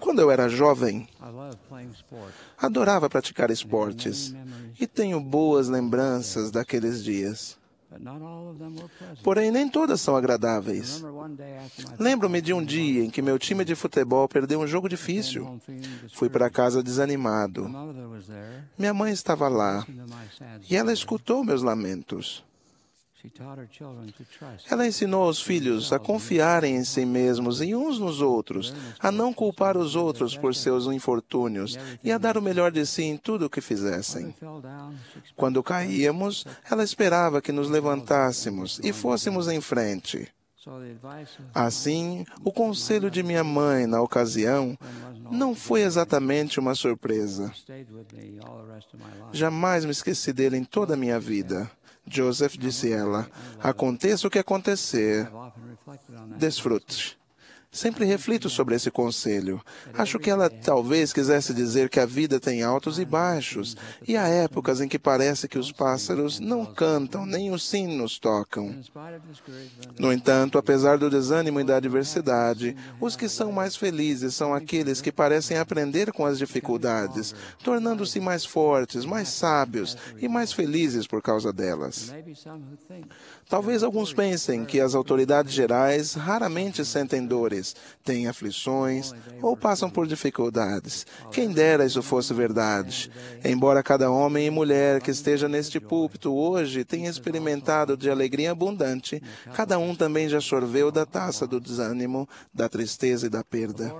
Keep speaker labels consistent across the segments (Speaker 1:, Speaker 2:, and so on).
Speaker 1: Quando eu era jovem, adorava praticar esportes e tenho boas lembranças daqueles dias. Porém, nem todas são agradáveis. Lembro-me de um dia em que meu time de futebol perdeu um jogo difícil. Fui para casa desanimado. Minha mãe estava lá e ela escutou meus lamentos. Ela ensinou aos filhos a confiarem em si mesmos e uns nos outros, a não culpar os outros por seus infortúnios e a dar o melhor de si em tudo o que fizessem. Quando caíamos, ela esperava que nos levantássemos e fôssemos em frente. Assim, o conselho de minha mãe na ocasião não foi exatamente uma surpresa. Jamais me esqueci dele em toda a minha vida. Joseph disse ela: aconteça o que acontecer, desfrute. Sempre reflito é. sobre esse conselho. É. Acho que ela talvez quisesse dizer que a vida tem altos e ah, baixos, e há épocas em que parece que os pássaros não cantam nem os sinos tocam. No entanto, apesar do desânimo e da adversidade, os que são mais felizes são aqueles né? que parecem aprender com as dificuldades, tornando-se mais fortes, mais sábios e mais felizes por causa delas. Talvez alguns pensem que as autoridades gerais raramente sentem dores têm aflições ou passam por dificuldades. Quem dera isso fosse verdade. Embora cada homem e mulher que esteja neste púlpito hoje tenha é experimentado né? de alegria abundante, cada um também já sorveu da taça do desânimo, da tristeza e da perda.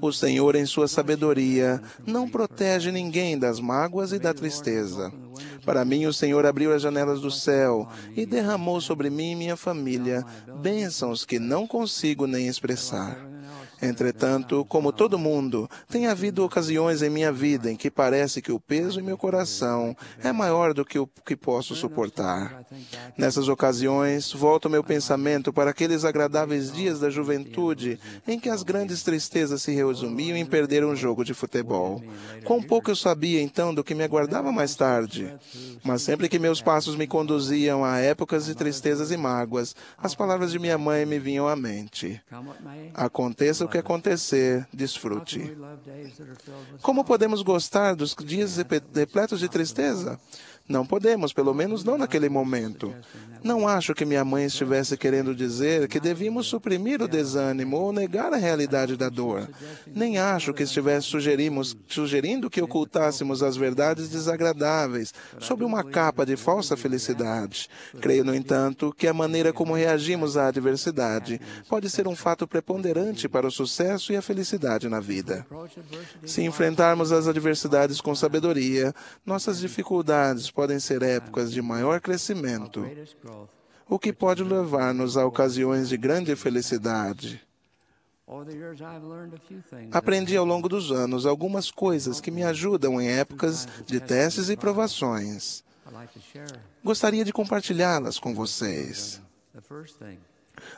Speaker 1: O Senhor, em sua sabedoria, não protege ninguém das mágoas e da tristeza. Para mim, o Senhor abriu as janelas do céu e derramou sobre mim e minha família bênçãos que não consigo nem expressar cessar Entretanto, como todo mundo, tem havido ocasiões em minha vida em que parece que o peso em meu coração é maior do que o que posso suportar. Nessas ocasiões, volto meu pensamento para aqueles agradáveis dias da juventude em que as grandes tristezas se resumiam em perder um jogo de futebol. Com pouco eu sabia então do que me aguardava mais tarde. Mas sempre que meus passos me conduziam a épocas de tristezas e mágoas, as palavras de minha mãe me vinham à mente. Aconteça o que acontecer, desfrute. Como podemos gostar dos dias repletos de tristeza? Não podemos, pelo menos não naquele momento. Não acho que minha mãe estivesse querendo dizer que devíamos suprimir o desânimo ou negar a realidade da dor. Nem acho que estivesse sugerindo que ocultássemos as verdades desagradáveis sob uma capa de falsa felicidade. Creio, no entanto, que a maneira como reagimos à adversidade pode ser um fato preponderante para o sucesso e a felicidade na vida. Se enfrentarmos as adversidades com sabedoria, nossas dificuldades podem ser épocas de maior crescimento, o que pode levar-nos a ocasiões de grande felicidade. Aprendi ao longo dos anos algumas coisas que me ajudam em épocas de testes e provações. Gostaria de compartilhá-las com vocês.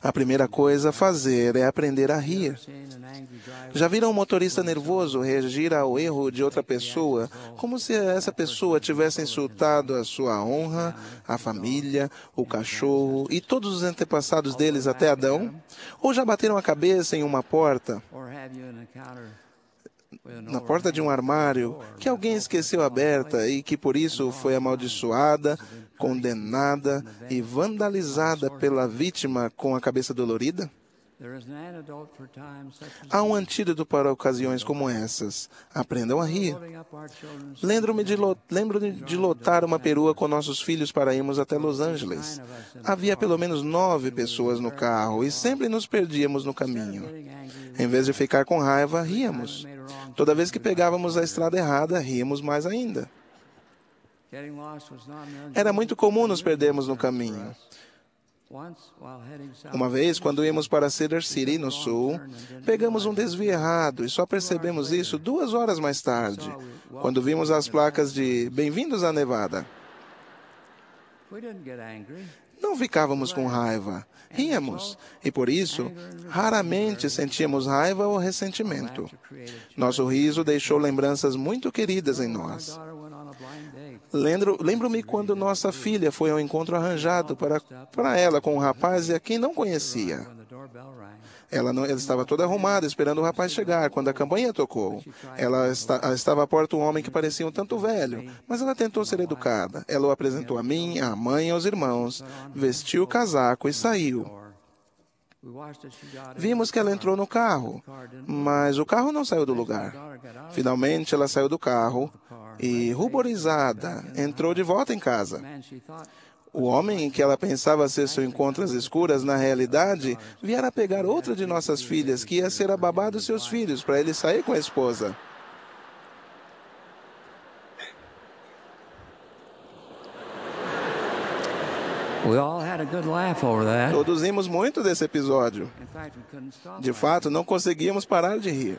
Speaker 1: A primeira coisa a fazer é aprender a rir. Já viram um motorista nervoso reagir ao erro de outra pessoa, como se essa pessoa tivesse insultado a sua honra, a família, o cachorro e todos os antepassados deles até Adão? Ou já bateram a cabeça em uma porta? na porta de um né? armário que alguém esqueceu aberta e que por isso foi né? amaldiçoada, condenada né? e vandalizada pela vítima com a cabeça dolorida? Há um antídoto para ocasiões como essas. Aprendam a rir. Lembro-me de, lo... Lembro de lotar uma perua com nossos filhos para irmos até Los Angeles. Havia pelo menos nove pessoas no carro e sempre nos perdíamos no caminho. Em vez de ficar com raiva, ríamos. Toda vez que pegávamos a estrada errada, ríamos mais ainda. Era muito comum nos perdermos no caminho. Uma vez, quando íamos para Cedar City, no sul, pegamos um desvio errado e só percebemos isso duas horas mais tarde, quando vimos as placas de Bem-vindos à Nevada. Não ficávamos com raiva, é ríamos, e por isso é raramente sentíamos raiva ou ressentimento. Nosso riso deixou lembranças muito queridas em nós. Lembro-me lembro quando nossa filha foi ao encontro arranjado para, para ela com um rapaz a quem não conhecia. Ela, não, ela estava toda arrumada, esperando o rapaz chegar, quando a campainha tocou. Ela esta, estava à porta um homem que parecia um tanto velho, mas ela tentou ser educada. Ela o apresentou a mim, à mãe e aos irmãos, vestiu o casaco e saiu. Vimos que ela entrou no carro, mas o carro não saiu do lugar. Finalmente, ela saiu do carro e, ruborizada, entrou de volta em casa. O homem em que ela pensava ser seu encontro às escuras, na realidade, viera pegar outra de nossas filhas, que ia ser a babá dos seus filhos, para ele sair com a esposa. Todos rimos muito desse episódio. De fato, não conseguíamos parar de rir.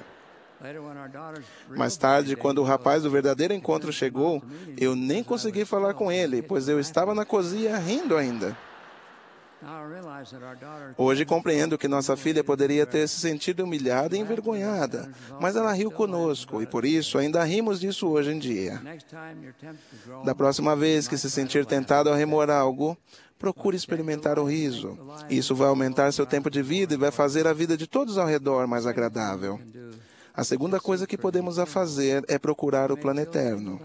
Speaker 1: Mais tarde, quando o rapaz do verdadeiro encontro chegou, eu nem consegui falar com ele, pois eu estava na cozinha rindo ainda. Hoje compreendo que nossa filha poderia ter se sentido humilhada e envergonhada, mas ela riu conosco e por isso ainda rimos disso hoje em dia. Da próxima vez que se sentir tentado a remoer algo, procure experimentar o riso. Isso vai aumentar seu tempo de vida e vai fazer a vida de todos ao redor mais agradável. A segunda coisa que podemos fazer é procurar o plano eterno.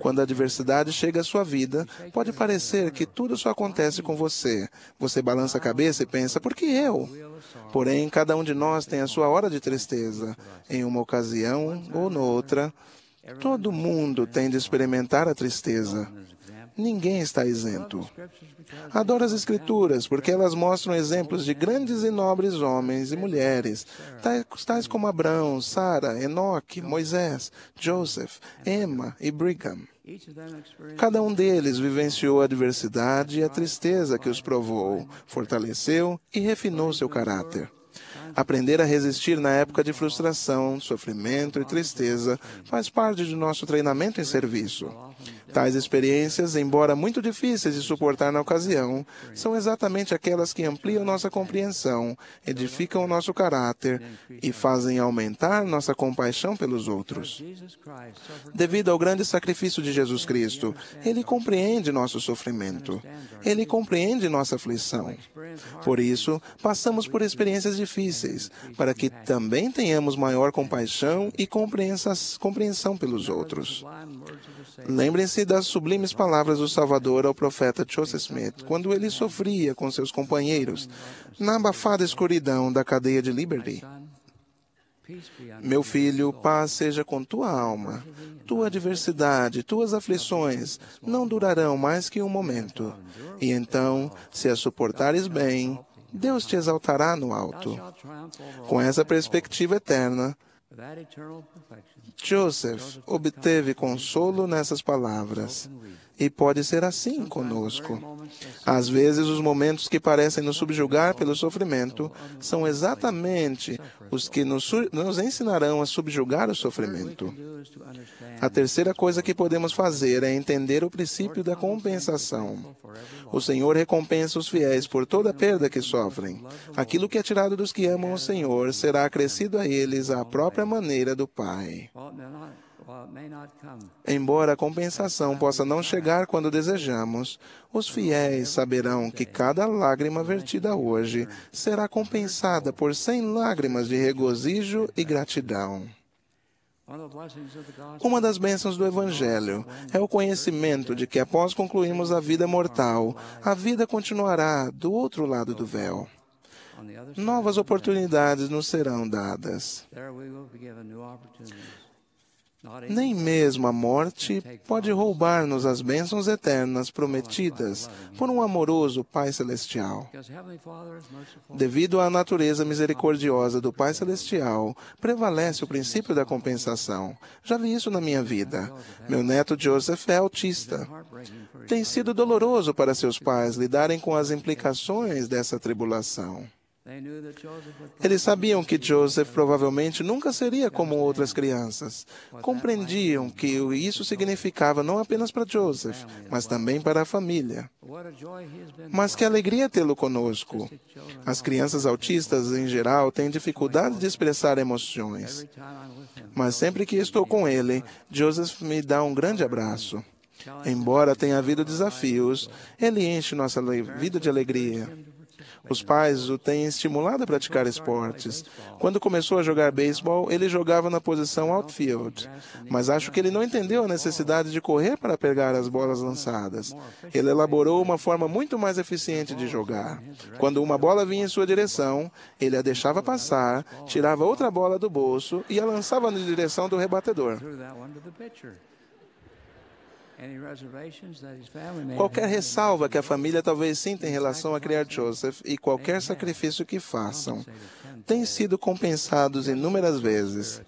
Speaker 1: Quando a adversidade chega à sua vida, pode parecer que tudo só acontece com você. Você balança a cabeça e pensa, por que eu? Porém, cada um de nós tem a sua hora de tristeza. Em uma ocasião ou noutra, todo mundo tem de experimentar a tristeza. Ninguém está isento. Adoro as Escrituras, porque elas mostram exemplos de grandes e nobres homens e mulheres, tais como Abraão, Sara, Enoque, Moisés, Joseph, Emma e Brigham. Cada um deles vivenciou a adversidade e a tristeza que os provou, fortaleceu e refinou seu caráter. Aprender a resistir na época de frustração, sofrimento e tristeza faz parte de nosso treinamento em serviço. Tais experiências, embora muito difíceis de suportar na ocasião, são exatamente aquelas que ampliam nossa compreensão, edificam o nosso caráter e fazem aumentar nossa compaixão pelos outros. Devido ao grande sacrifício de Jesus Cristo, ele compreende nosso sofrimento, ele compreende nossa aflição. Por isso, passamos por experiências difíceis, para que também tenhamos maior compaixão e compreensão pelos outros. Lembrem-se lembre-se das sublimes palavras do Salvador ao profeta Joseph Smith, quando ele sofria com seus companheiros na abafada escuridão da cadeia de Liberty. Meu filho, paz seja com tua alma. Tua adversidade, tuas aflições não durarão mais que um momento. E então, se as suportares bem, Deus te exaltará no alto. Com essa perspectiva eterna, Joseph obteve consolo nessas palavras, e pode ser assim conosco. Às vezes, os momentos que parecem nos subjugar pelo sofrimento são exatamente os que nos, nos ensinarão a subjugar o sofrimento. A terceira coisa que podemos fazer é entender o princípio da compensação. O Senhor recompensa os fiéis por toda a perda que sofrem. Aquilo que é tirado dos que amam o Senhor será acrescido a eles à própria própria maneira do Pai. Embora a compensação possa não chegar quando desejamos, os fiéis saberão que cada lágrima vertida hoje será compensada por cem lágrimas de regozijo e gratidão. Uma das bênçãos do Evangelho é o conhecimento de que após concluirmos a vida mortal, a vida continuará do outro lado do véu novas oportunidades nos serão dadas. Nem mesmo a morte pode roubar-nos as bênçãos eternas prometidas por um amoroso Pai Celestial. Devido à natureza misericordiosa do Pai Celestial, prevalece o princípio da compensação. Já vi isso na minha vida. Meu neto Joseph é autista. Tem sido doloroso para seus pais lidarem com as implicações dessa tribulação. Eles sabiam que Joseph provavelmente nunca seria como outras crianças. Compreendiam que isso significava não apenas para Joseph, mas também para a família. Mas que alegria tê-lo conosco. As crianças autistas, em geral, têm dificuldade de expressar emoções. Mas sempre que estou com ele, Joseph me dá um grande abraço. Embora tenha havido desafios, ele enche nossa vida de alegria. Os pais o têm estimulado a praticar esportes. Quando começou a jogar beisebol, ele jogava na posição outfield, mas acho que ele não entendeu a necessidade de correr para pegar as bolas lançadas. Ele elaborou uma forma muito mais eficiente de jogar. Quando uma bola vinha em sua direção, ele a deixava passar, tirava outra bola do bolso e a lançava na direção do rebatedor. Qualquer ressalva que a família talvez sinta em relação a criar Joseph e qualquer sacrifício que façam têm sido compensados inúmeras vezes.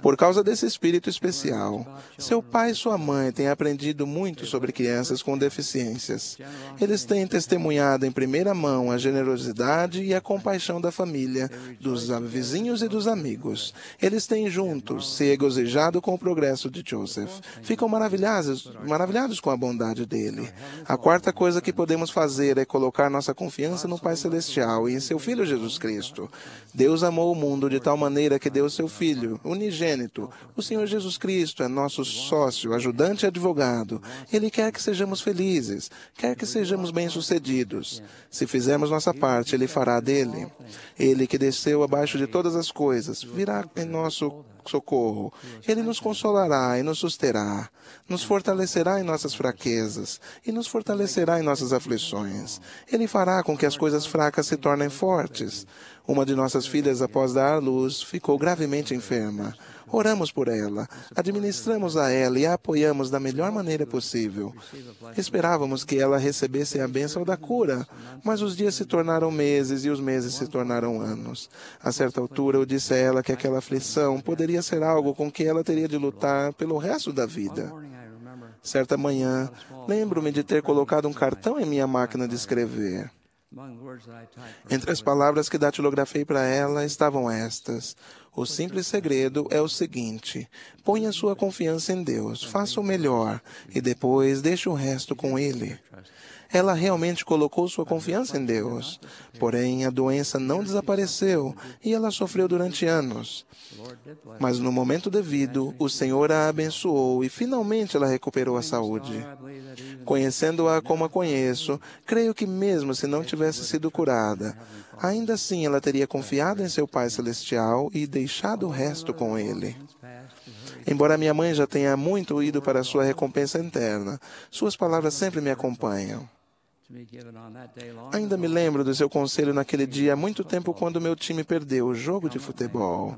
Speaker 1: Por causa desse espírito especial, seu pai e sua mãe têm aprendido muito sobre crianças com deficiências. Eles têm testemunhado em primeira mão a generosidade e a compaixão da família, dos vizinhos e dos amigos. Eles têm juntos se regozijado com o progresso de Joseph. Ficam maravilhados, maravilhados com a bondade dele. A quarta coisa que podemos fazer é colocar nossa confiança no Pai Celestial e em seu Filho Jesus Cristo. Deus amou o mundo de tal maneira que deu seu Filho, unigênito. O Senhor Jesus Cristo é nosso sócio, ajudante e advogado. Ele quer que sejamos felizes, quer que sejamos bem-sucedidos. Se fizermos nossa parte, Ele fará dele. Ele que desceu abaixo de todas as coisas, virá em nosso socorro. Ele nos consolará e nos susterá, nos é. fortalecerá em nossas fraquezas e nos fortalecerá em nossas aflições. Ele fará com que as coisas fracas se tornem fortes. Uma de nossas filhas, após dar à luz, ficou gravemente enferma. Oramos por ela, administramos a ela e a apoiamos da melhor maneira possível. Esperávamos que ela recebesse a bênção da cura, mas os dias se tornaram meses e os meses se tornaram anos. A certa altura, eu disse a ela que aquela aflição poderia ser algo com que ela teria de lutar pelo resto da vida. Certa manhã, lembro-me de ter colocado um cartão em minha máquina de escrever. Entre as palavras que datilografei para ela estavam estas: O simples segredo é o seguinte: ponha sua confiança em Deus, faça o melhor e depois deixe o resto com Ele ela realmente colocou sua confiança em Deus. Porém, a doença não desapareceu e ela sofreu durante anos. Mas no momento devido, o Senhor a abençoou e finalmente ela recuperou a saúde. Conhecendo-a como a conheço, creio que mesmo se não tivesse sido curada, ainda assim ela teria confiado em seu Pai Celestial e deixado o resto com ele. Embora minha mãe já tenha muito ido para sua recompensa interna, suas palavras sempre me acompanham. Ainda me lembro do seu conselho naquele dia, há muito tempo, quando meu time perdeu o jogo de futebol.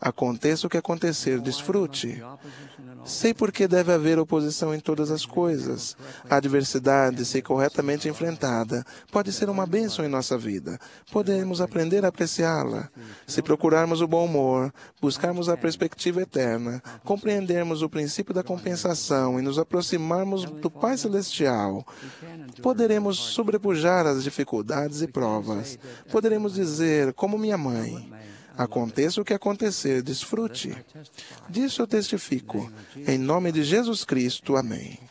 Speaker 1: Aconteça o que acontecer, desfrute. Sei por que deve haver oposição em todas as coisas. A adversidade, se corretamente enfrentada, pode ser uma bênção em nossa vida. Podemos aprender a apreciá-la. Se procurarmos o bom humor, buscarmos a perspectiva eterna, compreendermos o princípio da compensação e nos aproximarmos do Pai Celestial, poderemos poderemos sobrepujar as dificuldades e provas. Poderemos dizer, como minha mãe, aconteça o que acontecer, desfrute. Disso eu testifico. Em nome de Jesus Cristo, amém.